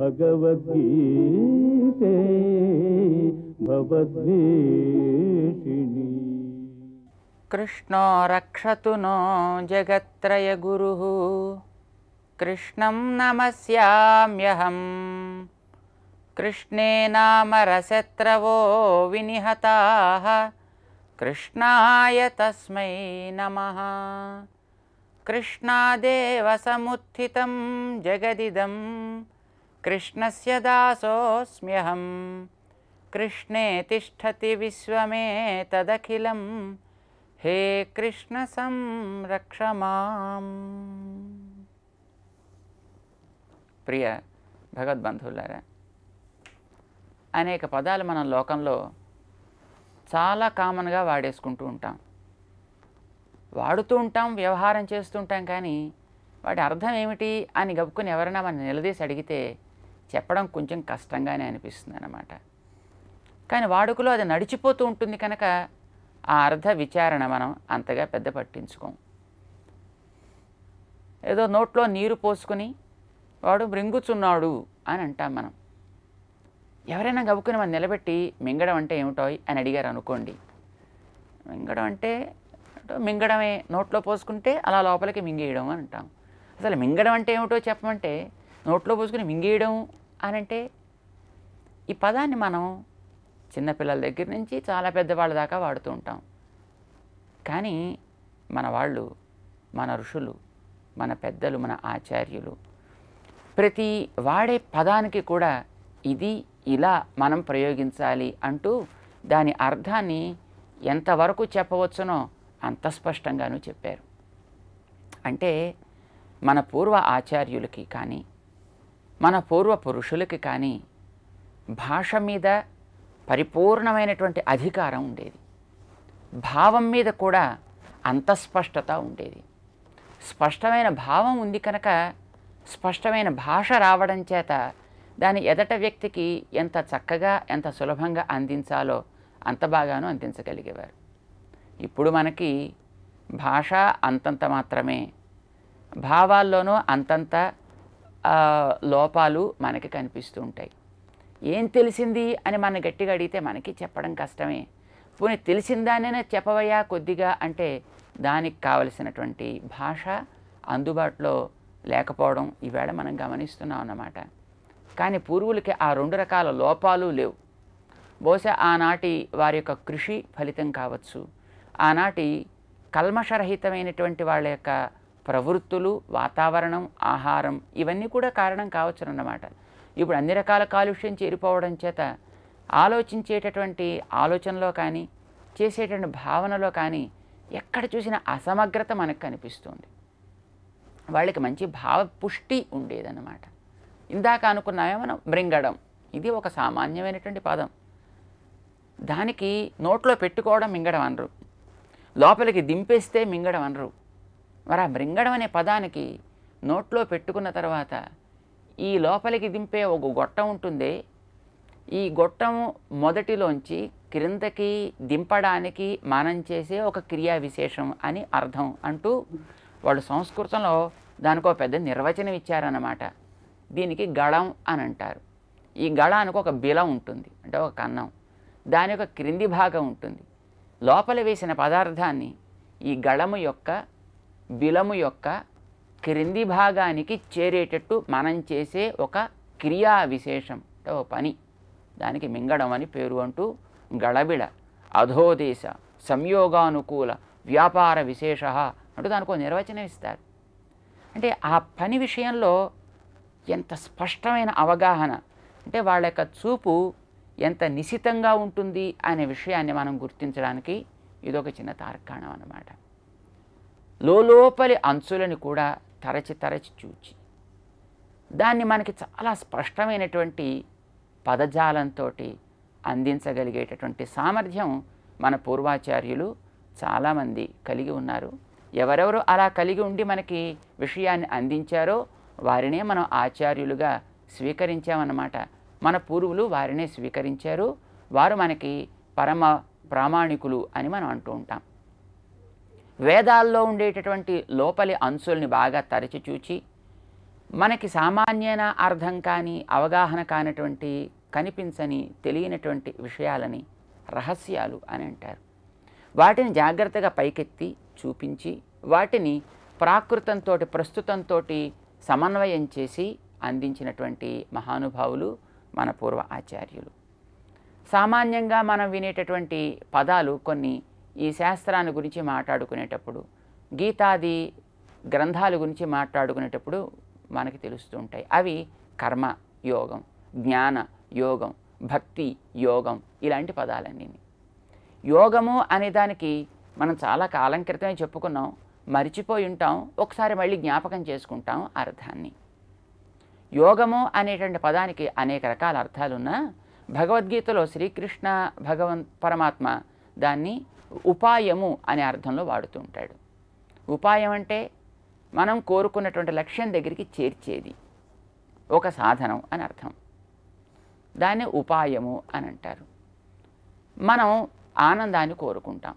भगवद्गीते कृष्णो रक्षतु नो जगत्त्रय गुरुः कृष्णं नमस्याम्यहं कृष्णे रसत्रवो विनिहताः कृष्णाय तस्मै नमः कृष्णादेवसमुत्थितं समुत्थितं जगदिदम् कृष्णस्य కృష్ణే తిష్టతి విశ్వమే తదఖిలం హే కృష్ణ మాం ప్రియ భగవద్బంధువులారా అనేక పదాలు మనం లోకంలో చాలా కామన్గా వాడేసుకుంటూ ఉంటాం వాడుతూ ఉంటాం వ్యవహారం చేస్తుంటాం కానీ వాటి అర్థం ఏమిటి అని గబుక్కుని ఎవరైనా మనం నిలదీసి అడిగితే చెప్పడం కొంచెం కష్టంగానే అనిపిస్తుంది అన్నమాట కానీ వాడుకలో అది నడిచిపోతూ ఉంటుంది కనుక ఆ అర్ధ విచారణ మనం అంతగా పెద్ద పట్టించుకోం ఏదో నోట్లో నీరు పోసుకుని వాడు మృంగుచున్నాడు అని అంటాం మనం ఎవరైనా గబుకుని మనం నిలబెట్టి మింగడం అంటే ఏమిటో అని అడిగారు అనుకోండి మింగడం అంటే మింగడమే నోట్లో పోసుకుంటే అలా లోపలికి మింగేయడం అని అంటాం అసలు మింగడం అంటే ఏమిటో చెప్పమంటే నోట్లో పోసుకుని మింగేయడం అని అంటే ఈ పదాన్ని మనం చిన్నపిల్లల దగ్గర నుంచి చాలా పెద్దవాళ్ళ దాకా వాడుతూ ఉంటాం కానీ మన వాళ్ళు మన ఋషులు మన పెద్దలు మన ఆచార్యులు ప్రతి వాడే పదానికి కూడా ఇది ఇలా మనం ప్రయోగించాలి అంటూ దాని అర్థాన్ని ఎంతవరకు చెప్పవచ్చునో అంత స్పష్టంగానూ చెప్పారు అంటే మన పూర్వ ఆచార్యులకి కానీ మన పూర్వ పురుషులకి కానీ భాష మీద పరిపూర్ణమైనటువంటి అధికారం ఉండేది భావం మీద కూడా అంత స్పష్టత ఉండేది స్పష్టమైన భావం ఉంది కనుక స్పష్టమైన భాష రావడం చేత దాని ఎదట వ్యక్తికి ఎంత చక్కగా ఎంత సులభంగా అందించాలో అంత బాగాను అందించగలిగేవారు ఇప్పుడు మనకి భాష అంతంత మాత్రమే భావాల్లోనూ అంతంత లోపాలు మనకి కనిపిస్తూ ఉంటాయి ఏం తెలిసింది అని మనం గట్టిగా అడిగితే మనకి చెప్పడం కష్టమే పోనీ తెలిసిందానే చెప్పవయ్యా కొద్దిగా అంటే దానికి కావలసినటువంటి భాష అందుబాటులో లేకపోవడం ఈవేళ మనం గమనిస్తున్నాం అన్నమాట కానీ పూర్వులకి ఆ రెండు రకాల లోపాలు లేవు బహుశా ఆనాటి వారి యొక్క కృషి ఫలితం కావచ్చు ఆనాటి కల్మషరహితమైనటువంటి వాళ్ళ యొక్క ప్రవృత్తులు వాతావరణం ఆహారం ఇవన్నీ కూడా కారణం కావచ్చునమాట ఇప్పుడు అన్ని రకాల కాలుష్యం చేరిపోవడం చేత ఆలోచించేటటువంటి ఆలోచనలో కానీ చేసేటువంటి భావనలో కానీ ఎక్కడ చూసిన అసమగ్రత మనకు కనిపిస్తుంది వాళ్ళకి మంచి భావ పుష్టి ఉండేదన్నమాట ఇందాక అనుకున్నామే మనం బ్రింగడం ఇది ఒక సామాన్యమైనటువంటి పదం దానికి నోట్లో పెట్టుకోవడం మింగడం అనరు లోపలికి దింపేస్తే మింగడం అనరు మరి ఆ మృంగడం అనే పదానికి నోట్లో పెట్టుకున్న తర్వాత ఈ లోపలికి దింపే ఒక గొట్టం ఉంటుంది ఈ గొట్టం మొదటిలోంచి క్రిందకి దింపడానికి మనం చేసే ఒక క్రియా విశేషం అని అర్థం అంటూ వాళ్ళు సంస్కృతంలో దానికో పెద్ద నిర్వచనం ఇచ్చారన్నమాట దీనికి గళం అని అంటారు ఈ గళానికి ఒక బిలం ఉంటుంది అంటే ఒక కన్నం దాని యొక్క క్రింది భాగం ఉంటుంది లోపల వేసిన పదార్థాన్ని ఈ గళము యొక్క బిలము యొక్క క్రింది భాగానికి చేరేటట్టు మనం చేసే ఒక క్రియా విశేషం అంటే ఓ పని దానికి మింగడం అని పేరు అంటూ గడబిడ అధోదేశ సంయోగానుకూల వ్యాపార విశేష అంటూ దానికి ఒక నిర్వచనం ఇస్తారు అంటే ఆ పని విషయంలో ఎంత స్పష్టమైన అవగాహన అంటే వాళ్ళ యొక్క చూపు ఎంత నిశితంగా ఉంటుంది అనే విషయాన్ని మనం గుర్తించడానికి ఇదొక చిన్న తార్కాణం అన్నమాట లోపలి అంచులను కూడా తరచి తరచి చూచి దాన్ని మనకి చాలా స్పష్టమైనటువంటి పదజాలంతో అందించగలిగేటటువంటి సామర్థ్యం మన పూర్వాచార్యులు చాలామంది కలిగి ఉన్నారు ఎవరెవరు అలా కలిగి ఉండి మనకి విషయాన్ని అందించారో వారినే మనం ఆచార్యులుగా స్వీకరించామన్నమాట మన పూర్వులు వారినే స్వీకరించారు వారు మనకి పరమ ప్రామాణికులు అని మనం అంటూ ఉంటాం వేదాల్లో ఉండేటటువంటి లోపలి అంశుల్ని బాగా తరచి చూచి మనకి సామాన్యన అర్థం కాని అవగాహన కానటువంటి కనిపించని తెలియనటువంటి విషయాలని రహస్యాలు అని అంటారు వాటిని జాగ్రత్తగా పైకెత్తి చూపించి వాటిని ప్రాకృతంతో ప్రస్తుతంతో సమన్వయం చేసి అందించినటువంటి మహానుభావులు మన పూర్వ ఆచార్యులు సామాన్యంగా మనం వినేటటువంటి పదాలు కొన్ని ఈ శాస్త్రాన్ని గురించి మాట్లాడుకునేటప్పుడు గీతాది గ్రంథాల గురించి మాట్లాడుకునేటప్పుడు మనకి తెలుస్తూ ఉంటాయి అవి కర్మ యోగం జ్ఞాన యోగం భక్తి యోగం ఇలాంటి పదాలన్నీ యోగము అనే దానికి మనం చాలా కాలం క్రితమే చెప్పుకున్నాం మరిచిపోయి ఉంటాం ఒకసారి మళ్ళీ జ్ఞాపకం చేసుకుంటాం అర్థాన్ని యోగము అనేటువంటి పదానికి అనేక రకాల అర్థాలున్నా భగవద్గీతలో శ్రీకృష్ణ భగవన్ పరమాత్మ దాన్ని ఉపాయము అనే అర్థంలో వాడుతూ ఉంటాడు ఉపాయం అంటే మనం కోరుకున్నటువంటి లక్ష్యం దగ్గరికి చేర్చేది ఒక సాధనం అని అర్థం దాన్ని ఉపాయము అని అంటారు మనం ఆనందాన్ని కోరుకుంటాం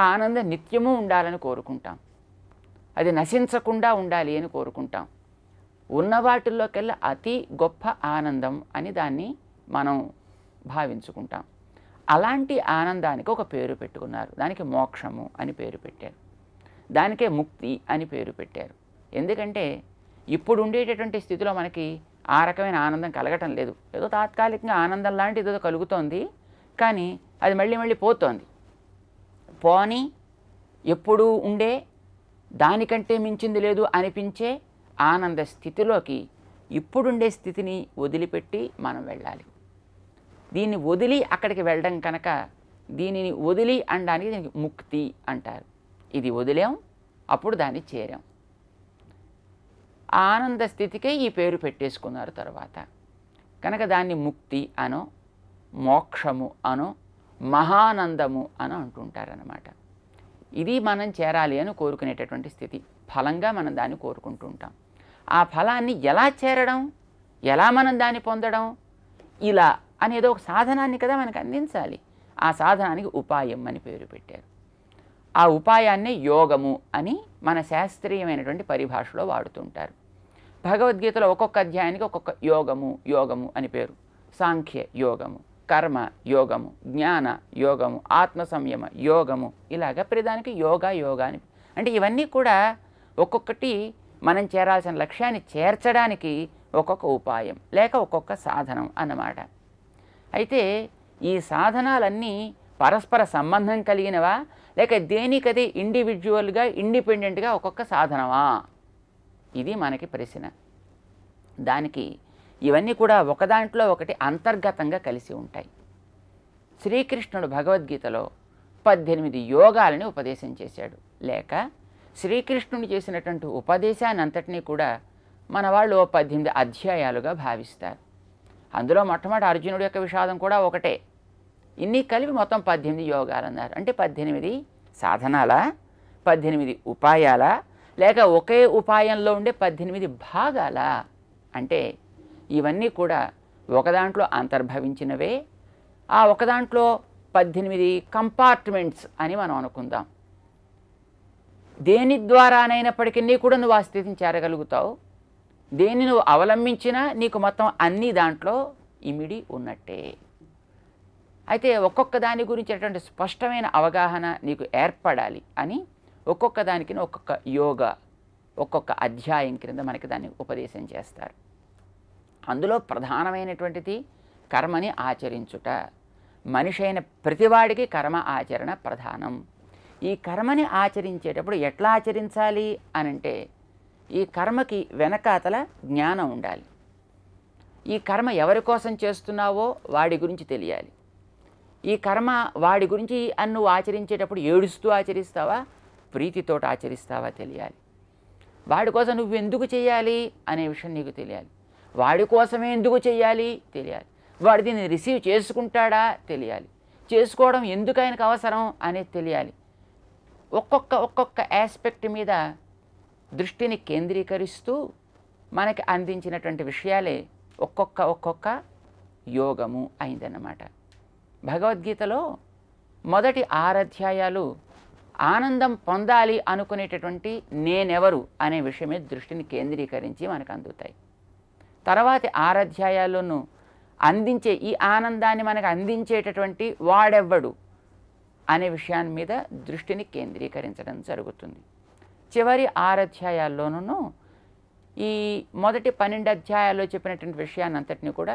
ఆ ఆనందం నిత్యము ఉండాలని కోరుకుంటాం అది నశించకుండా ఉండాలి అని కోరుకుంటాం ఉన్న వాటిల్లోకెల్లా అతి గొప్ప ఆనందం అని దాన్ని మనం భావించుకుంటాం అలాంటి ఆనందానికి ఒక పేరు పెట్టుకున్నారు దానికి మోక్షము అని పేరు పెట్టారు దానికే ముక్తి అని పేరు పెట్టారు ఎందుకంటే ఇప్పుడు ఉండేటటువంటి స్థితిలో మనకి ఆ రకమైన ఆనందం కలగటం లేదు ఏదో తాత్కాలికంగా ఆనందం లాంటిది ఏదో కలుగుతోంది కానీ అది మళ్ళీ మళ్ళీ పోతోంది పోని ఎప్పుడూ ఉండే దానికంటే మించింది లేదు అనిపించే ఆనంద స్థితిలోకి ఇప్పుడుండే స్థితిని వదిలిపెట్టి మనం వెళ్ళాలి దీన్ని వదిలి అక్కడికి వెళ్ళడం కనుక దీనిని వదిలి అనడానికి దీనికి ముక్తి అంటారు ఇది వదిలాం అప్పుడు దాన్ని చేరాం ఆనంద స్థితికే ఈ పేరు పెట్టేసుకున్నారు తర్వాత కనుక దాన్ని ముక్తి అనో మోక్షము అనో మహానందము అని అంటుంటారనమాట ఇది మనం చేరాలి అని కోరుకునేటటువంటి స్థితి ఫలంగా మనం దాన్ని కోరుకుంటుంటాం ఆ ఫలాన్ని ఎలా చేరడం ఎలా మనం దాన్ని పొందడం ఇలా అనేదో ఒక సాధనాన్ని కదా మనకు అందించాలి ఆ సాధనానికి ఉపాయం అని పేరు పెట్టారు ఆ ఉపాయాన్నే యోగము అని మన శాస్త్రీయమైనటువంటి పరిభాషలో వాడుతుంటారు భగవద్గీతలో ఒక్కొక్క అధ్యాయానికి ఒక్కొక్క యోగము యోగము అని పేరు సాంఖ్య యోగము కర్మ యోగము జ్ఞాన యోగము ఆత్మ సంయమ యోగము ఇలాగ ప్రధానికి యోగా యోగా అని అంటే ఇవన్నీ కూడా ఒక్కొక్కటి మనం చేరాల్సిన లక్ష్యాన్ని చేర్చడానికి ఒక్కొక్క ఉపాయం లేక ఒక్కొక్క సాధనం అన్నమాట అయితే ఈ సాధనాలన్నీ పరస్పర సంబంధం కలిగినవా లేక దేనికది ఇండివిజువల్గా ఇండిపెండెంట్గా ఒక్కొక్క సాధనమా ఇది మనకి ప్రశ్న దానికి ఇవన్నీ కూడా ఒకదాంట్లో ఒకటి అంతర్గతంగా కలిసి ఉంటాయి శ్రీకృష్ణుడు భగవద్గీతలో పద్దెనిమిది యోగాలని ఉపదేశం చేశాడు లేక శ్రీకృష్ణుడు చేసినటువంటి ఉపదేశాన్ని అంతటినీ కూడా మన వాళ్ళు పద్దెనిమిది అధ్యాయాలుగా భావిస్తారు అందులో మొట్టమొదటి అర్జునుడి యొక్క విషాదం కూడా ఒకటే ఇన్ని కలిపి మొత్తం పద్దెనిమిది యోగాలు అన్నారు అంటే పద్దెనిమిది సాధనాల పద్దెనిమిది ఉపాయాల లేక ఒకే ఉపాయంలో ఉండే పద్దెనిమిది భాగాల అంటే ఇవన్నీ కూడా ఒకదాంట్లో అంతర్భవించినవే ఆ ఒకదాంట్లో పద్దెనిమిది కంపార్ట్మెంట్స్ అని మనం అనుకుందాం దేని ద్వారానైనప్పటికీ కూడా నువ్వు ఆ స్థితిని చేరగలుగుతావు దేన్ని నువ్వు అవలంబించినా నీకు మొత్తం అన్ని దాంట్లో ఇమిడి ఉన్నట్టే అయితే ఒక్కొక్క దాని గురించినటువంటి స్పష్టమైన అవగాహన నీకు ఏర్పడాలి అని ఒక్కొక్క దానికి ఒక్కొక్క యోగ ఒక్కొక్క అధ్యాయం క్రింద మనకి దాన్ని ఉపదేశం చేస్తారు అందులో ప్రధానమైనటువంటిది కర్మని ఆచరించుట మనిషి అయిన ప్రతివాడికి కర్మ ఆచరణ ప్రధానం ఈ కర్మని ఆచరించేటప్పుడు ఎట్లా ఆచరించాలి అనంటే ఈ కర్మకి వెనకాతల జ్ఞానం ఉండాలి ఈ కర్మ ఎవరి కోసం చేస్తున్నావో వాడి గురించి తెలియాలి ఈ కర్మ వాడి గురించి అన్ను నువ్వు ఆచరించేటప్పుడు ఏడుస్తూ ఆచరిస్తావా ప్రీతితో ఆచరిస్తావా తెలియాలి వాడి కోసం నువ్వు ఎందుకు చేయాలి అనే విషయం నీకు తెలియాలి వాడి కోసమే ఎందుకు చేయాలి తెలియాలి వాడు దీన్ని రిసీవ్ చేసుకుంటాడా తెలియాలి చేసుకోవడం ఎందుకు ఆయనకు అవసరం అనేది తెలియాలి ఒక్కొక్క ఒక్కొక్క ఆస్పెక్ట్ మీద దృష్టిని కేంద్రీకరిస్తూ మనకి అందించినటువంటి విషయాలే ఒక్కొక్క ఒక్కొక్క యోగము అయిందన్నమాట భగవద్గీతలో మొదటి ఆరధ్యాయాలు ఆనందం పొందాలి అనుకునేటటువంటి నేనెవరు అనే విషయమే దృష్టిని కేంద్రీకరించి మనకు అందుతాయి తర్వాతి ఆరధ్యాయాలను అందించే ఈ ఆనందాన్ని మనకు అందించేటటువంటి వాడెవ్వడు అనే విషయాన్ని మీద దృష్టిని కేంద్రీకరించడం జరుగుతుంది చివరి ఆరు అధ్యాయాల్లోనూ ఈ మొదటి పన్నెండు అధ్యాయాల్లో చెప్పినటువంటి విషయాన్నంతటిని కూడా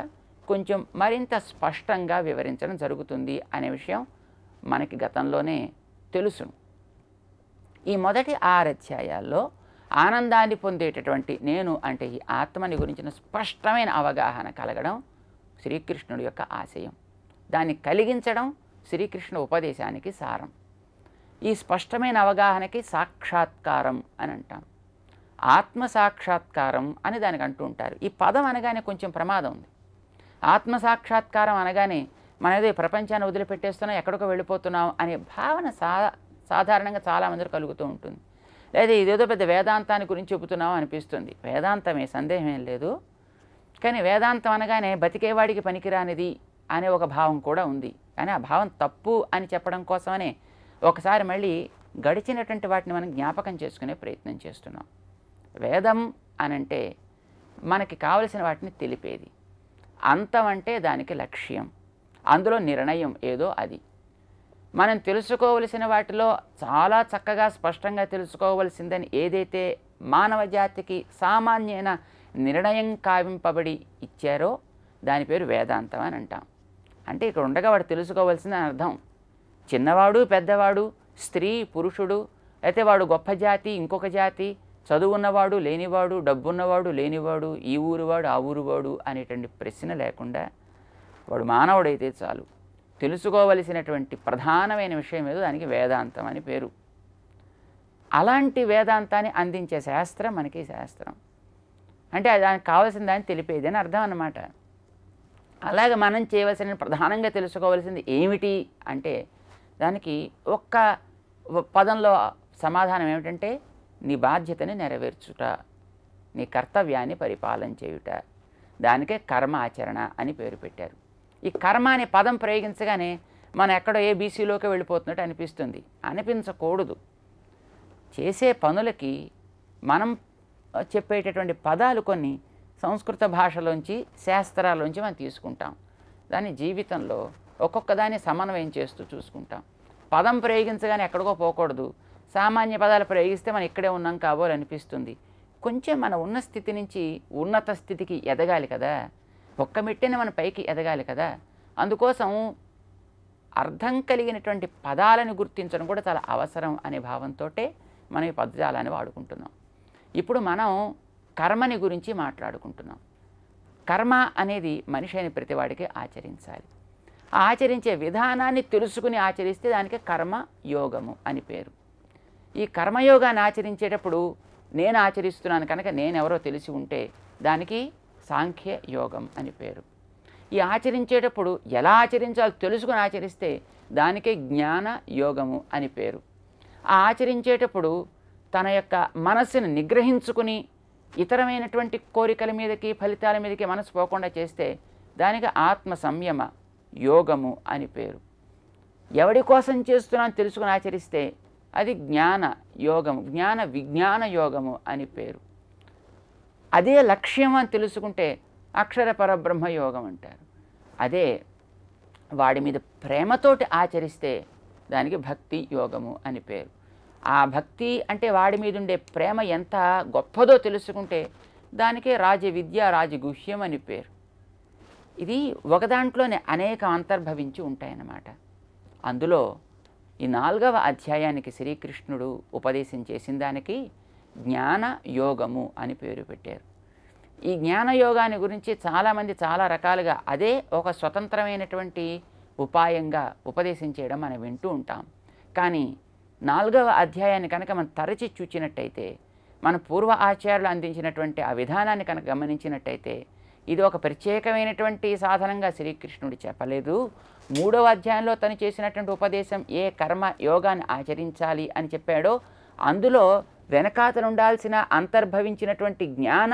కొంచెం మరింత స్పష్టంగా వివరించడం జరుగుతుంది అనే విషయం మనకి గతంలోనే తెలుసు ఈ మొదటి ఆరు అధ్యాయాల్లో ఆనందాన్ని పొందేటటువంటి నేను అంటే ఈ ఆత్మని గురించిన స్పష్టమైన అవగాహన కలగడం శ్రీకృష్ణుడి యొక్క ఆశయం దాన్ని కలిగించడం శ్రీకృష్ణ ఉపదేశానికి సారం ఈ స్పష్టమైన అవగాహనకి సాక్షాత్కారం అని అంటాం ఆత్మ సాక్షాత్కారం అని దానికి అంటూ ఉంటారు ఈ పదం అనగానే కొంచెం ప్రమాదం ఉంది ఆత్మ సాక్షాత్కారం అనగానే మన ఏదో ప్రపంచాన్ని వదిలిపెట్టేస్తున్నాం ఎక్కడికో వెళ్ళిపోతున్నాం అనే భావన సా సాధారణంగా చాలామందికి కలుగుతూ ఉంటుంది లేదా ఇదేదో పెద్ద వేదాంతాన్ని గురించి చెబుతున్నాం అనిపిస్తుంది వేదాంతమే సందేహమేం లేదు కానీ వేదాంతం అనగానే బతికేవాడికి పనికిరానిది అనే ఒక భావం కూడా ఉంది కానీ ఆ భావం తప్పు అని చెప్పడం కోసమనే ఒకసారి మళ్ళీ గడిచినటువంటి వాటిని మనం జ్ఞాపకం చేసుకునే ప్రయత్నం చేస్తున్నాం వేదం అనంటే మనకి కావలసిన వాటిని తెలిపేది అంతం అంటే దానికి లక్ష్యం అందులో నిర్ణయం ఏదో అది మనం తెలుసుకోవలసిన వాటిలో చాలా చక్కగా స్పష్టంగా తెలుసుకోవలసిందని ఏదైతే మానవ జాతికి సామాన్యైన నిర్ణయం కావింపబడి ఇచ్చారో దాని పేరు వేదాంతం అని అంటాం అంటే ఇక్కడ ఉండగా వాడు తెలుసుకోవాల్సిందని అర్థం చిన్నవాడు పెద్దవాడు స్త్రీ పురుషుడు అయితే వాడు గొప్ప జాతి ఇంకొక జాతి చదువు ఉన్నవాడు లేనివాడు డబ్బున్నవాడు లేనివాడు ఈ ఊరువాడు ఆ ఊరువాడు అనేటువంటి ప్రశ్న లేకుండా వాడు మానవుడైతే చాలు తెలుసుకోవలసినటువంటి ప్రధానమైన విషయం ఏదో దానికి వేదాంతం అని పేరు అలాంటి వేదాంతాన్ని అందించే శాస్త్రం మనకి శాస్త్రం అంటే దానికి కావాల్సిన దాన్ని తెలిపేది అని అర్థం అన్నమాట అలాగే మనం చేయవలసిన ప్రధానంగా తెలుసుకోవాల్సింది ఏమిటి అంటే దానికి ఒక్క పదంలో సమాధానం ఏమిటంటే నీ బాధ్యతని నెరవేర్చుట నీ కర్తవ్యాన్ని పరిపాలన చేయుట దానికే కర్మ ఆచరణ అని పేరు పెట్టారు ఈ కర్మ అనే పదం ప్రయోగించగానే మనం ఎక్కడో ఏ బీసీలోకి వెళ్ళిపోతున్నట్టు అనిపిస్తుంది అనిపించకూడదు చేసే పనులకి మనం చెప్పేటటువంటి పదాలు కొన్ని సంస్కృత భాషలోంచి శాస్త్రాల్లోంచి మనం తీసుకుంటాం దాన్ని జీవితంలో ఒక్కొక్క దాన్ని సమన్వయం చేస్తూ చూసుకుంటాం పదం ప్రయోగించగానే ఎక్కడికో పోకూడదు సామాన్య పదాలు ప్రయోగిస్తే మనం ఇక్కడే ఉన్నాం కాబోలు అనిపిస్తుంది కొంచెం మన ఉన్న స్థితి నుంచి ఉన్నత స్థితికి ఎదగాలి కదా ఒక్క మెట్టెని మన పైకి ఎదగాలి కదా అందుకోసం అర్థం కలిగినటువంటి పదాలను గుర్తించడం కూడా చాలా అవసరం అనే భావంతో మనం ఈ పదజాలాన్ని వాడుకుంటున్నాం ఇప్పుడు మనం కర్మని గురించి మాట్లాడుకుంటున్నాం కర్మ అనేది మనిషి అయిన ప్రతివాడికి ఆచరించాలి ఆచరించే విధానాన్ని తెలుసుకుని ఆచరిస్తే దానికి కర్మయోగము అని పేరు ఈ కర్మయోగాన్ని ఆచరించేటప్పుడు నేను ఆచరిస్తున్నాను కనుక నేనెవరో తెలిసి ఉంటే దానికి సాంఖ్య యోగం అని పేరు ఈ ఆచరించేటప్పుడు ఎలా ఆచరించాలో తెలుసుకుని ఆచరిస్తే దానికే జ్ఞాన యోగము అని పేరు ఆ ఆచరించేటప్పుడు తన యొక్క మనస్సును నిగ్రహించుకుని ఇతరమైనటువంటి కోరికల మీదకి ఫలితాల మీదకి మనసు పోకుండా చేస్తే దానికి ఆత్మ సంయమ యోగము అని పేరు ఎవడి కోసం చేస్తున్నా తెలుసుకుని ఆచరిస్తే అది జ్ఞాన యోగము జ్ఞాన విజ్ఞాన యోగము అని పేరు అదే లక్ష్యం అని తెలుసుకుంటే అక్షర పరబ్రహ్మ యోగం అంటారు అదే వాడి మీద ప్రేమతోటి ఆచరిస్తే దానికి భక్తి యోగము అని పేరు ఆ భక్తి అంటే వాడి మీద ఉండే ప్రేమ ఎంత గొప్పదో తెలుసుకుంటే దానికే రాజవిద్య రాజగుహ్యం అని పేరు ఇది ఒక దాంట్లోనే అనేక అంతర్భవించి ఉంటాయన్నమాట అందులో ఈ నాలుగవ అధ్యాయానికి శ్రీకృష్ణుడు ఉపదేశం చేసిన దానికి జ్ఞాన యోగము అని పేరు పెట్టారు ఈ జ్ఞానయోగాన్ని గురించి చాలామంది చాలా రకాలుగా అదే ఒక స్వతంత్రమైనటువంటి ఉపాయంగా ఉపదేశం చేయడం మనం వింటూ ఉంటాం కానీ నాలుగవ అధ్యాయాన్ని కనుక మనం తరచి చూచినట్టయితే మన పూర్వ ఆచార్యులు అందించినటువంటి ఆ విధానాన్ని కనుక గమనించినట్టయితే ఇది ఒక ప్రత్యేకమైనటువంటి సాధనంగా శ్రీకృష్ణుడు చెప్పలేదు మూడవ అధ్యాయంలో తను చేసినటువంటి ఉపదేశం ఏ కర్మ యోగాన్ని ఆచరించాలి అని చెప్పాడో అందులో వెనకాతను ఉండాల్సిన అంతర్భవించినటువంటి జ్ఞాన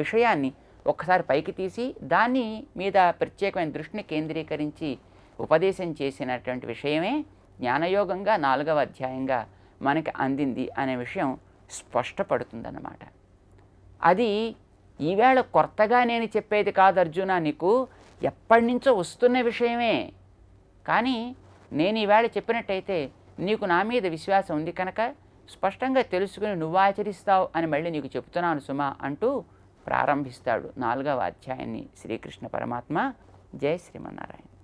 విషయాన్ని ఒక్కసారి పైకి తీసి దాన్ని మీద ప్రత్యేకమైన దృష్టిని కేంద్రీకరించి ఉపదేశం చేసినటువంటి విషయమే జ్ఞానయోగంగా నాలుగవ అధ్యాయంగా మనకి అందింది అనే విషయం స్పష్టపడుతుందన్నమాట అది ఈవేళ కొత్తగా నేను చెప్పేది కాదు అర్జున నీకు ఎప్పటి నుంచో వస్తున్న విషయమే కానీ నేను ఈవేళ చెప్పినట్టయితే నీకు నా మీద విశ్వాసం ఉంది కనుక స్పష్టంగా తెలుసుకుని నువ్వు ఆచరిస్తావు అని మళ్ళీ నీకు చెప్తున్నాను సుమ అంటూ ప్రారంభిస్తాడు నాలుగవ అధ్యాయాన్ని శ్రీకృష్ణ పరమాత్మ జయ శ్రీమన్నారాయణ